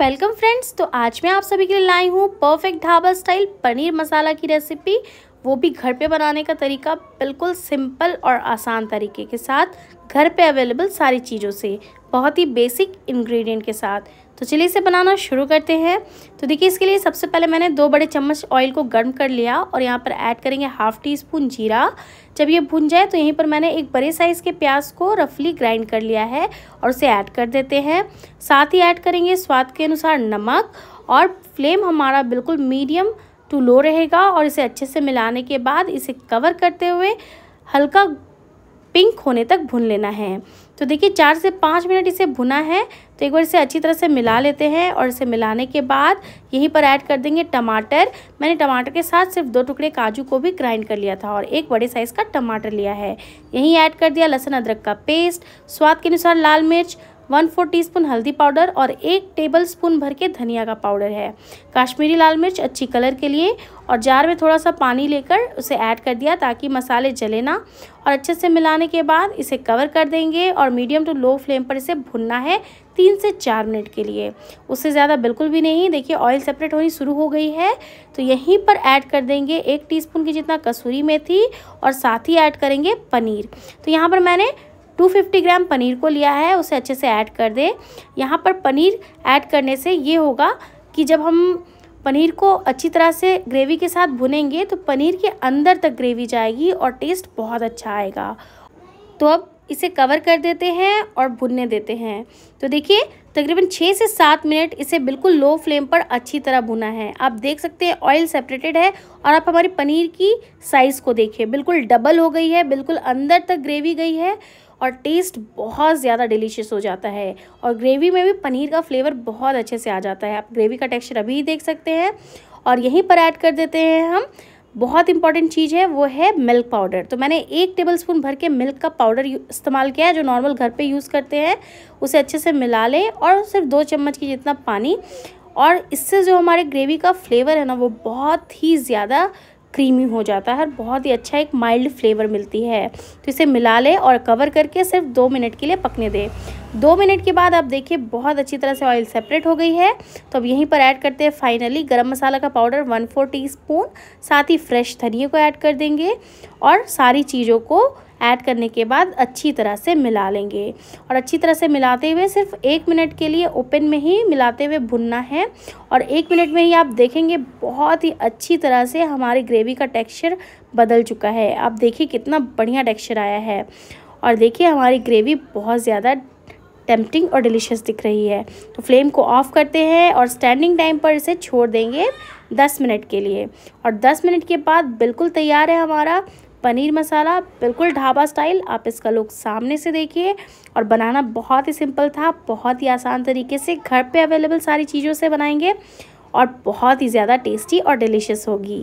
welcome friends तो आज मैं आप सभी के लिए लाई हूँ परफेक्ट ढाबा स्टाइल पनीर मसाला की रेसिपी वो भी घर पे बनाने का तरीका बिल्कुल सिंपल और आसान तरीके के साथ घर पे अवेलेबल सारी चीज़ों से बहुत ही बेसिक इंग्रेडिएंट के साथ तो चलिए इसे बनाना शुरू करते हैं तो देखिए इसके लिए सबसे पहले मैंने दो बड़े चम्मच ऑयल को गर्म कर लिया और यहाँ पर ऐड करेंगे हाफ़ टी स्पून जीरा जब ये भुन जाए तो यहीं पर मैंने एक बड़े साइज़ के प्याज को रफली ग्राइंड कर लिया है और उसे ऐड कर देते हैं साथ ही ऐड करेंगे स्वाद के अनुसार नमक और फ्लेम हमारा बिल्कुल मीडियम टू लो रहेगा और इसे अच्छे से मिलाने के बाद इसे कवर करते हुए हल्का पिंक होने तक भून लेना है तो देखिए चार से पाँच मिनट इसे भुना है तो एक बार इसे अच्छी तरह से मिला लेते हैं और इसे मिलाने के बाद यहीं पर ऐड कर देंगे टमाटर मैंने टमाटर के साथ सिर्फ दो टुकड़े काजू को भी ग्राइंड कर लिया था और एक बड़े साइज़ का टमाटर लिया है यहीं ऐड कर दिया लहसुन अदरक का पेस्ट स्वाद के अनुसार लाल मिर्च वन फोर टी हल्दी पाउडर और एक टेबल स्पून भर के धनिया का पाउडर है काश्मीरी लाल मिर्च अच्छी कलर के लिए और जार में थोड़ा सा पानी लेकर उसे ऐड कर दिया ताकि मसाले जले ना और अच्छे से मिलाने के बाद इसे कवर कर देंगे और मीडियम टू लो फ्लेम पर इसे भुनना है तीन से चार मिनट के लिए उससे ज़्यादा बिल्कुल भी नहीं देखिए ऑयल सेपरेट होनी शुरू हो गई है तो यहीं पर ऐड कर देंगे एक टीस्पून की जितना कसूरी मेथी और साथ ही ऐड करेंगे पनीर तो यहाँ पर मैंने 250 ग्राम पनीर को लिया है उसे अच्छे से ऐड कर दें यहाँ पर पनीर ऐड करने से ये होगा कि जब हम पनीर को अच्छी तरह से ग्रेवी के साथ भुनेंगे तो पनीर के अंदर तक ग्रेवी जाएगी और टेस्ट बहुत अच्छा आएगा तो अब इसे कवर कर देते हैं और भुनने देते हैं तो देखिए तकरीबन छः से सात मिनट इसे बिल्कुल लो फ्लेम पर अच्छी तरह भुना है आप देख सकते हैं ऑयल सेपरेटेड है और आप हमारी पनीर की साइज़ को देखिए बिल्कुल डबल हो गई है बिल्कुल अंदर तक ग्रेवी गई है और टेस्ट बहुत ज़्यादा डिलीशियस हो जाता है और ग्रेवी में भी पनीर का फ्लेवर बहुत अच्छे से आ जाता है आप ग्रेवी का टेक्सचर अभी देख सकते हैं और यहीं पर ऐड कर देते हैं हम बहुत इंपॉर्टेंट चीज़ है वो है मिल्क पाउडर तो मैंने एक टेबल स्पून भर के मिल्क का पाउडर इस्तेमाल किया है जो नॉर्मल घर पे यूज़ करते हैं उसे अच्छे से मिला लें और सिर्फ दो चम्मच की जितना पानी और इससे जो हमारे ग्रेवी का फ्लेवर है ना वो बहुत ही ज़्यादा क्रीमी हो जाता है और बहुत ही अच्छा एक माइल्ड फ्लेवर मिलती है तो इसे मिला लें और कवर करके सिर्फ दो मिनट के लिए पकने दें दो मिनट के बाद आप देखिए बहुत अच्छी तरह से ऑयल सेपरेट हो गई है तो अब यहीं पर ऐड करते हैं फाइनली गरम मसाला का powder one four teaspoon साथ ही फ्रेश धनिया को ऐड कर देंगे और सारी चीज़ों को ऐड करने के बाद अच्छी तरह से मिला लेंगे और अच्छी तरह से मिलाते हुए सिर्फ एक मिनट के लिए ओपन में ही मिलाते हुए भुनना है और एक मिनट में ही आप देखेंगे बहुत ही अच्छी तरह से हमारी ग्रेवी का टेक्सचर बदल चुका है आप देखिए कितना बढ़िया टेक्सचर आया है और देखिए हमारी ग्रेवी बहुत ज़्यादा टेम्पटिंग और डिलीशियस दिख रही है तो फ्लेम को ऑफ़ करते हैं और स्टैंडिंग टाइम पर इसे छोड़ देंगे दस मिनट के लिए और दस मिनट के बाद बिल्कुल तैयार है हमारा पनीर मसाला बिल्कुल ढाबा स्टाइल आप इसका लुक सामने से देखिए और बनाना बहुत ही सिंपल था बहुत ही आसान तरीके से घर पे अवेलेबल सारी चीज़ों से बनाएंगे और बहुत ही ज़्यादा टेस्टी और डिलीशियस होगी